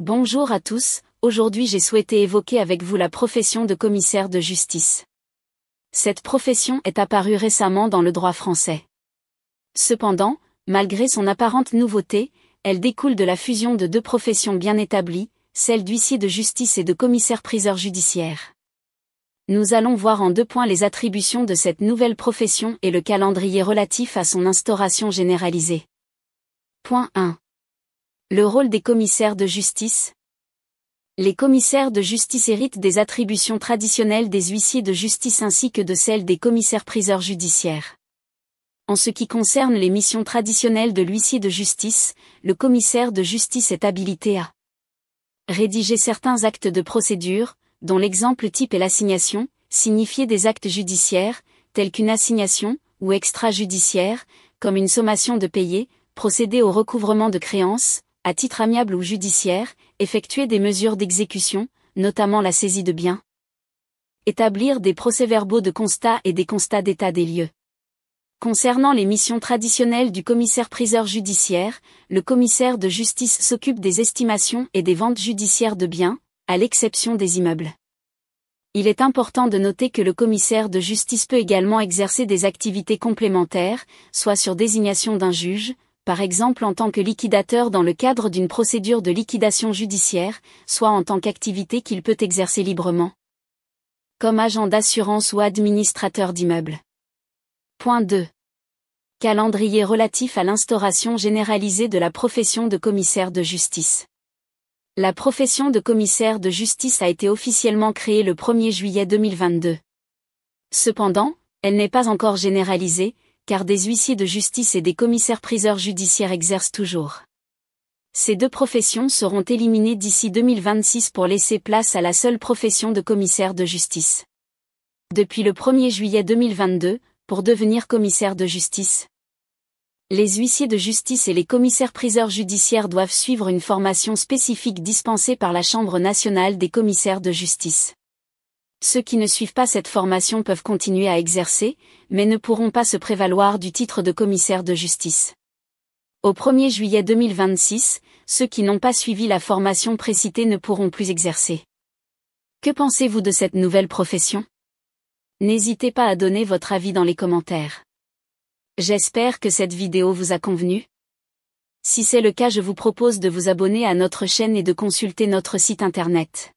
Bonjour à tous, aujourd'hui j'ai souhaité évoquer avec vous la profession de commissaire de justice. Cette profession est apparue récemment dans le droit français. Cependant, malgré son apparente nouveauté, elle découle de la fusion de deux professions bien établies, celle d'huissier de justice et de commissaire-priseur judiciaire. Nous allons voir en deux points les attributions de cette nouvelle profession et le calendrier relatif à son instauration généralisée. Point 1. Le rôle des commissaires de justice Les commissaires de justice héritent des attributions traditionnelles des huissiers de justice ainsi que de celles des commissaires-priseurs judiciaires. En ce qui concerne les missions traditionnelles de l'huissier de justice, le commissaire de justice est habilité à rédiger certains actes de procédure, dont l'exemple type est l'assignation, signifier des actes judiciaires, tels qu'une assignation, ou extrajudiciaire, comme une sommation de payer, procéder au recouvrement de créances, à titre amiable ou judiciaire, effectuer des mesures d'exécution, notamment la saisie de biens. Établir des procès-verbaux de constat et des constats d'état des lieux. Concernant les missions traditionnelles du commissaire-priseur judiciaire, le commissaire de justice s'occupe des estimations et des ventes judiciaires de biens, à l'exception des immeubles. Il est important de noter que le commissaire de justice peut également exercer des activités complémentaires, soit sur désignation d'un juge, par exemple en tant que liquidateur dans le cadre d'une procédure de liquidation judiciaire, soit en tant qu'activité qu'il peut exercer librement. Comme agent d'assurance ou administrateur d'immeuble. Point 2. Calendrier relatif à l'instauration généralisée de la profession de commissaire de justice. La profession de commissaire de justice a été officiellement créée le 1er juillet 2022. Cependant, elle n'est pas encore généralisée, car des huissiers de justice et des commissaires-priseurs judiciaires exercent toujours. Ces deux professions seront éliminées d'ici 2026 pour laisser place à la seule profession de commissaire de justice. Depuis le 1er juillet 2022, pour devenir commissaire de justice, les huissiers de justice et les commissaires-priseurs judiciaires doivent suivre une formation spécifique dispensée par la Chambre nationale des commissaires de justice. Ceux qui ne suivent pas cette formation peuvent continuer à exercer, mais ne pourront pas se prévaloir du titre de commissaire de justice. Au 1er juillet 2026, ceux qui n'ont pas suivi la formation précitée ne pourront plus exercer. Que pensez-vous de cette nouvelle profession N'hésitez pas à donner votre avis dans les commentaires. J'espère que cette vidéo vous a convenu. Si c'est le cas je vous propose de vous abonner à notre chaîne et de consulter notre site internet.